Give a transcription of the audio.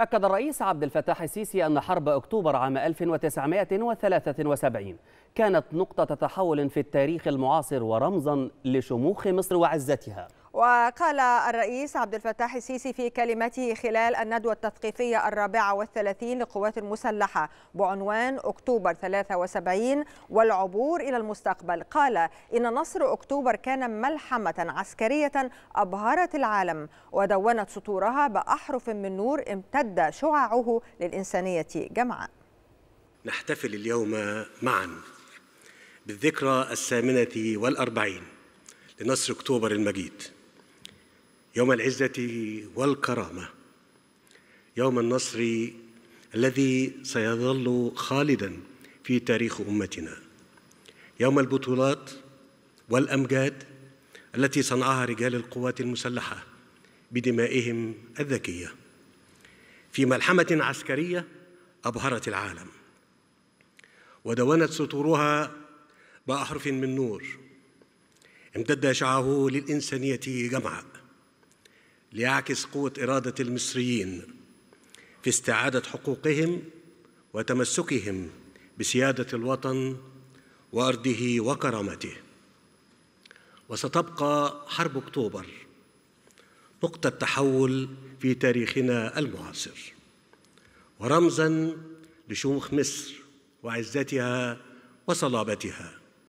أكد الرئيس عبد الفتاح السيسي أن حرب أكتوبر عام 1973 كانت نقطة تحول في التاريخ المعاصر ورمزا لشموخ مصر وعزتها وقال الرئيس عبد الفتاح السيسي في كلمته خلال الندوة التثقيفية الرابعة والثلاثين للقوات المسلحة بعنوان أكتوبر 73 والعبور إلى المستقبل قال إن نصر أكتوبر كان ملحمة عسكرية أبهرت العالم ودونت سطورها بأحرف من نور امتد شعاعه للإنسانية جمعاء نحتفل اليوم معا بالذكرى الثامنة والأربعين لنصر أكتوبر المجيد يوم العزة والكرامة يوم النصر الذي سيظل خالدا في تاريخ أمتنا يوم البطولات والأمجاد التي صنعها رجال القوات المسلحة بدمائهم الذكية في ملحمة عسكرية أبهرت العالم ودونت سطورها بأحرف من نور امتد شعه للإنسانية جمعاء ليعكس قوة إرادة المصريين في استعادة حقوقهم وتمسكهم بسيادة الوطن وأرضه وكرامته وستبقى حرب أكتوبر نقطة تحول في تاريخنا المعاصر ورمزا لشموخ مصر وعزتها وصلابتها